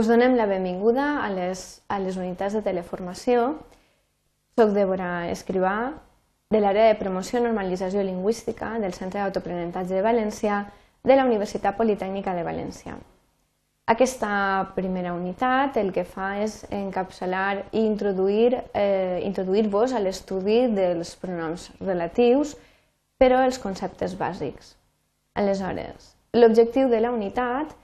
Us donem la benvinguda a les, a les unitats de teleformació. Soc Débora Escrivà, de l'àrea de promoció i normalització lingüística del Centre d'Autoprenentatge de València de la Universitat Politècnica de València. Aquesta primera unitat el que fa és encapçalar i eh, introduir-vos eh, introduir a l'estudi dels pronoms relatius, però els conceptes bàsics. Aleshores, l'objectiu de la unitat és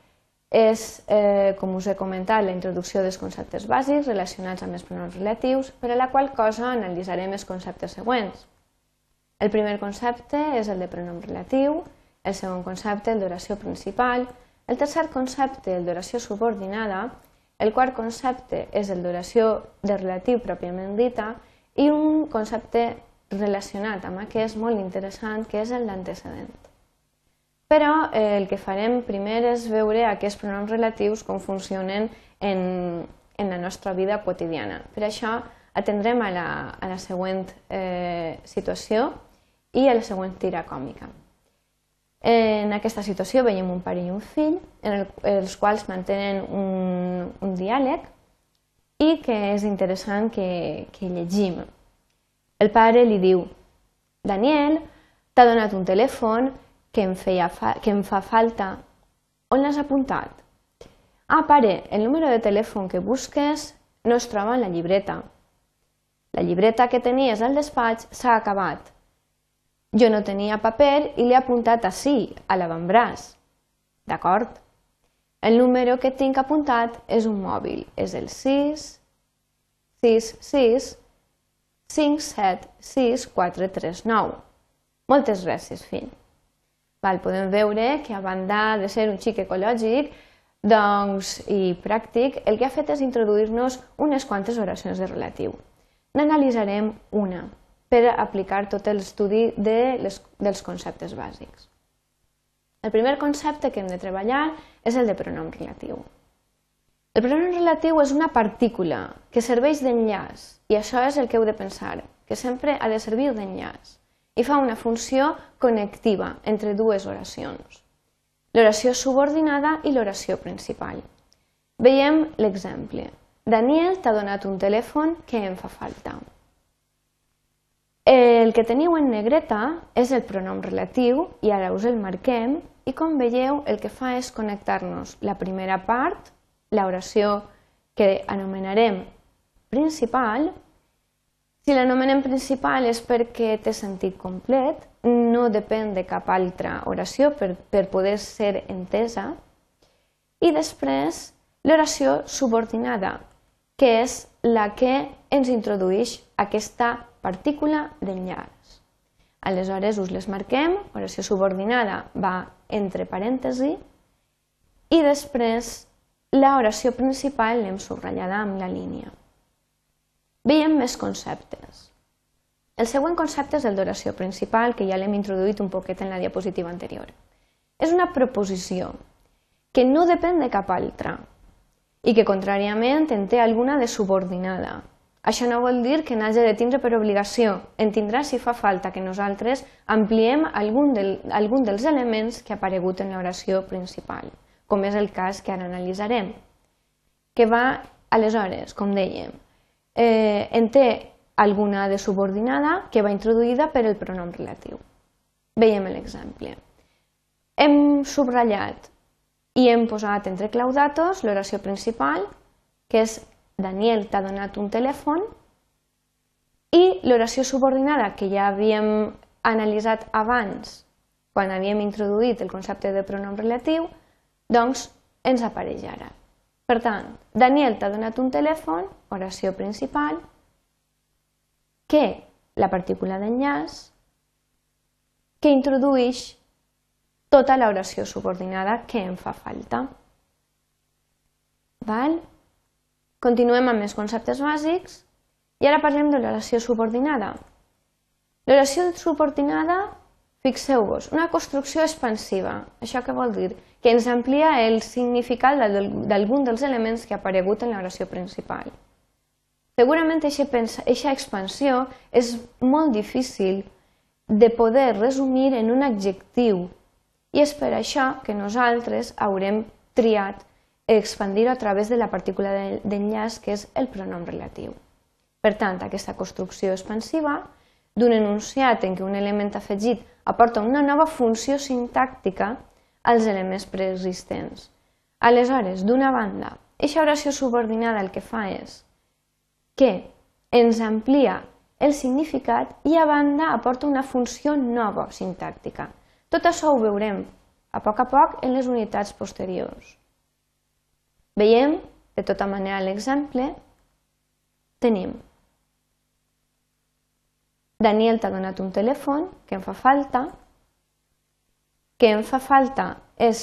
és, eh, com us he comentat, la introducció dels conceptes bàsics relacionats amb els pronoms relatius, per a la qual cosa analitzarem els conceptes següents. El primer concepte és el de pronom relatiu, el segon concepte el d'oració principal, el tercer concepte el d'oració subordinada, el quart concepte és el d'oració de relatiu pròpiament dita i un concepte relacionat amb aquest molt interessant que és el d'antecedent. Però eh, el que farem primer és veure aquests pronoms relatius com funcionen en, en la nostra vida quotidiana. Per això atendrem a la, a la següent eh, situació i a la següent tira còmica. En aquesta situació veiem un pare i un fill, en el, els quals mantenen un, un diàleg i que és interessant que, que llegim. El pare li diu, Daniel, t'ha donat un telèfon que em, feia fa, que em fa falta. On l'has apuntat? Ah, pare, el número de telèfon que busques no es troba en la llibreta. La llibreta que tenies al despatx s'ha acabat. Jo no tenia paper i l'he apuntat així, a l'avantbraç. D'acord? El número que tinc apuntat és un mòbil, és el 6 66 3, 439. Moltes gràcies, fill. Val, podem veure que a banda de ser un xic ecològic doncs, i pràctic, el que ha fet és introduir-nos unes quantes oracions de relatiu. N'analitzarem una per aplicar tot l'estudi de dels conceptes bàsics. El primer concepte que hem de treballar és el de pronom relatiu. El pronom relatiu és una partícula que serveix d'enllaç i això és el que heu de pensar, que sempre ha de servir d'enllaç i fa una funció connectiva entre dues oracions, l'oració subordinada i l'oració principal. Veiem l'exemple. Daniel t'ha donat un telèfon que em fa falta. El que teniu en negreta és el pronom relatiu i ara us el marquem i com veieu el que fa és connectar-nos la primera part, l'oració que anomenarem principal, si l'anomenem principal és perquè té sentit complet, no depèn de cap altra oració per, per poder ser entesa. I després, l'oració subordinada, que és la que ens introdueix aquesta partícula d'enllaç. Aleshores us les marquem, oració subordinada va entre parèntesi i després l'oració principal l'hem subratllada amb la línia més conceptes. El següent concepte és el d'oració principal, que ja l'hem introduït un poquet en la diapositiva anterior. És una proposició que no depèn de cap altra i que, contràriament, en té alguna de subordinada. Això no vol dir que n'hagi de tindre per obligació, en tindrà si fa falta que nosaltres ampliem algun, del, algun dels elements que ha aparegut en l'oració principal, com és el cas que ara analitzarem, que va, aleshores, com dèiem, eh, en té alguna de subordinada que va introduïda per el pronom relatiu. Veiem l'exemple. Hem subratllat i hem posat entre datos l'oració principal, que és Daniel t'ha donat un telèfon, i l'oració subordinada que ja havíem analitzat abans, quan havíem introduït el concepte de pronom relatiu, doncs ens apareix ara. Per tant, Daniel t'ha donat un telèfon, oració principal, que la partícula d'enllaç, que introdueix tota l'oració subordinada que em fa falta. Val? Continuem amb més conceptes bàsics i ara parlem de l'oració subordinada. L'oració subordinada Fixeu-vos, una construcció expansiva, això què vol dir? Que ens amplia el significat d'algun dels elements que ha aparegut en l'oració principal. Segurament aquesta expansió és molt difícil de poder resumir en un adjectiu i és per això que nosaltres haurem triat expandir a través de la partícula d'enllaç que és el pronom relatiu. Per tant, aquesta construcció expansiva d'un enunciat en què un element afegit aporta una nova funció sintàctica als elements preexistents. Aleshores, d'una banda, aquesta oració subordinada el que fa és que ens amplia el significat i a banda aporta una funció nova sintàctica. Tot això ho veurem a poc a poc en les unitats posteriors. Veiem, de tota manera, l'exemple. Tenim Daniel t'ha donat un telèfon que em fa falta. Que em fa falta és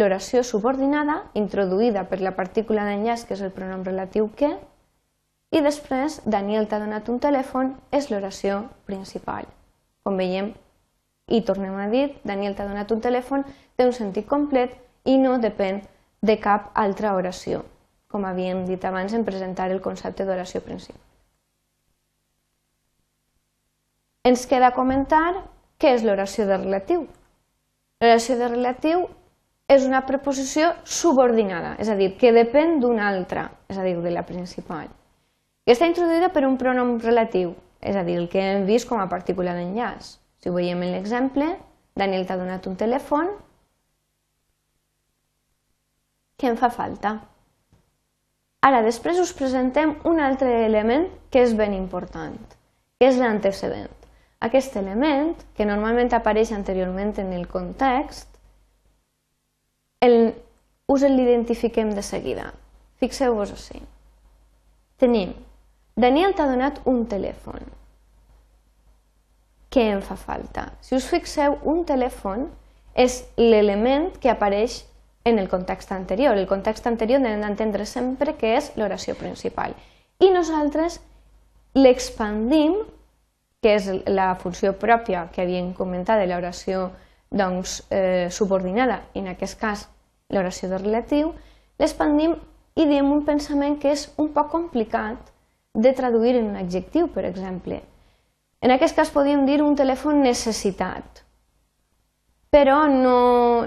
l'oració subordinada introduïda per la partícula d'enllaç que és el pronom relatiu que i després Daniel t'ha donat un telèfon és l'oració principal. Com veiem, i tornem a dir, Daniel t'ha donat un telèfon té un sentit complet i no depèn de cap altra oració, com havíem dit abans en presentar el concepte d'oració principal. Ens queda comentar què és l'oració de relatiu. L'oració de relatiu és una preposició subordinada, és a dir, que depèn d'una altra, és a dir, de la principal, I està introduïda per un pronom relatiu, és a dir, el que hem vist com a partícula d'enllaç. Si ho veiem en l'exemple, Daniel t'ha donat un telèfon, què em fa falta? Ara, després us presentem un altre element que és ben important, que és l'antecedent. Aquest element, que normalment apareix anteriorment en el context, el, us l'identifiquem de seguida. Fixeu-vos així. Tenim, Daniel t'ha donat un telèfon. Què em fa falta? Si us fixeu, un telèfon és l'element que apareix en el context anterior. El context anterior hem d'entendre sempre que és l'oració principal. I nosaltres l'expandim que és la funció pròpia que havíem comentat de l'oració doncs, eh, subordinada, en aquest cas l'oració de relatiu, l'expandim i diem un pensament que és un poc complicat de traduir en un adjectiu, per exemple. En aquest cas podríem dir un telèfon necessitat, però no,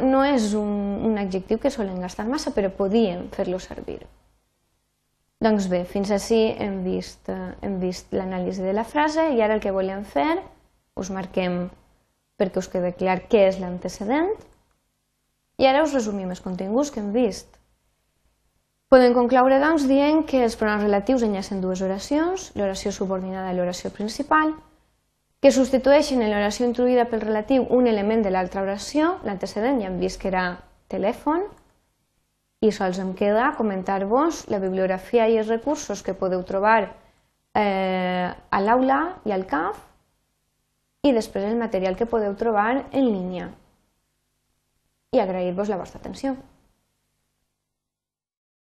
no és un, un adjectiu que solen gastar massa, però podien fer-lo servir. Doncs bé, fins així hem vist, eh, hem vist l'anàlisi de la frase i ara el que volem fer, us marquem perquè us quede clar què és l'antecedent i ara us resumim els continguts que hem vist. Podem concloure, doncs, dient que els pronoms relatius enllacen dues oracions, l'oració subordinada i l'oració principal, que substitueixen en l'oració introduïda pel relatiu un element de l'altra oració, l'antecedent ja hem vist que era telèfon, i sols em queda comentar-vos la bibliografia i els recursos que podeu trobar eh, a l'aula i al CAF i després el material que podeu trobar en línia i agrair-vos la vostra atenció.